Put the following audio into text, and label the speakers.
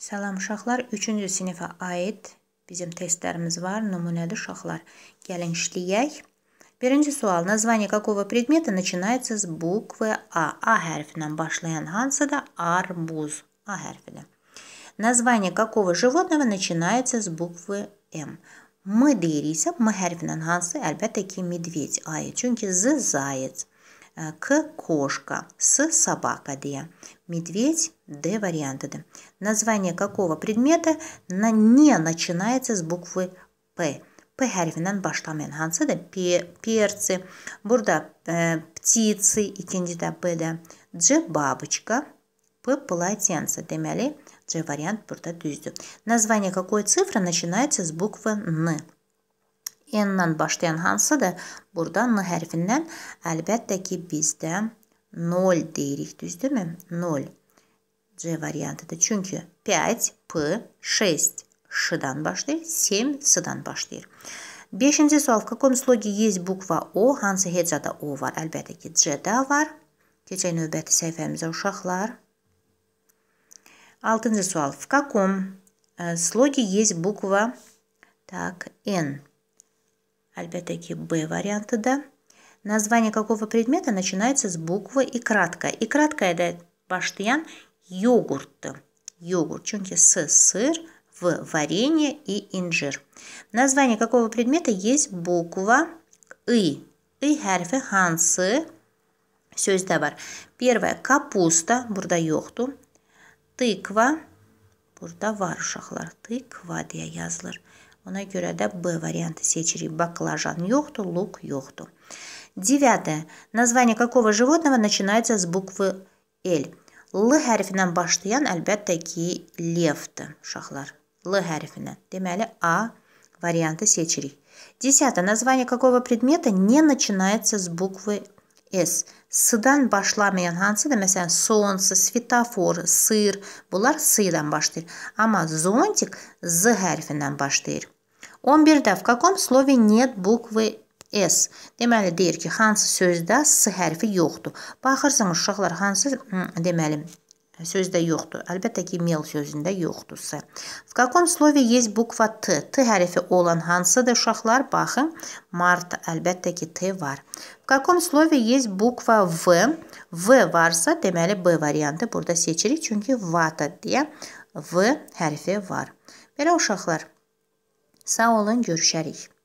Speaker 1: Salam uşaqlar, 3-cü sinifə aid bizim testlərimiz var, nümunəli uşaqlar. Gəlin işləyək. Birinci sual. Название какого предмета начинается с буквы А? А hərfindən başlayan hansıda? Арбуз. А hərfidir. Название какого животного начинается с буквы М? M deyir isə M hərfindən hansı? Əlbəttə ki, medved, ayı. Çünki Z zayıc. К – кошка, с – собака, Д. Медведь – Д варианты Д. Название какого предмета на не начинается с буквы П? P hərfindən başlamayan hansıdır? P, перцы. бурда e, птицы ikincidə B-də. C бабочка, P полотенце. Deməli C вариант burada düzdür. Название какой цифры начинается с буквы Н? N-la başlayan hansıdır? Burada N hərfindən əlbəttə ki, bizdə 0 deyirik, düzdürmü? 0. C variantıdır. Çünki 5, P, 6, Ş-dan başlayır, 7, S-dan başlayır. Beşinci sual. В каком слоге есть буква О? Hansı hecada O var? Əlbəttə ki, C-də var. Keçək növbəti səhifəmizə uşaqlar. Altıncı sual. В каком слоге есть буква так, N? Опять-таки Б варианты да. Название какого предмета начинается с буквы и кратко. И кратко это Баштян йогурт. Йогурт, чунки с сыр, в варенье и инжир. Название какого предмета есть буква И. И харфи хансы. Все Сөз товар. Первое – капуста, бурда йоқту. Тыква, бурда варушахлар, Тыква дия язлар. Ona görə də B variantı seçirik. Баклажан yoxdur, лук yoxdur. Девятое. Название какого животного начинается с буквы L? L hərfindən başlayan əlbəttə ki, levdir uşaqlar. L hərfindən. Deməli A variantı seçirik. Десятое. Название какого предмета не начинается с буквы S. S-dan başlamayan hansıdır? Məsələn, sonsu, svetofor, sır. Bunlar S ilə başlayır. Amma zontik Z hərfindən başlayır. 11-də в каком слове нет буквы S? Deməli deyir ki, hansı sözdə S hərfi yoxdur? Baxırsınız uşaqlar, hansı deməli sözdə yoxdur. Əlbəttə ki, mel sözündə yoxdur s. В каком слове есть буква Т? Т hərfi olan hansıdır uşaqlar? Baxın, mart əlbəttə ki, T var. В каком слове есть буква В? V varsa, deməli B variantı burada seçirik. Çünki vata deyə V hərfi var. Belə uşaqlar, sağ olun, görüşərik.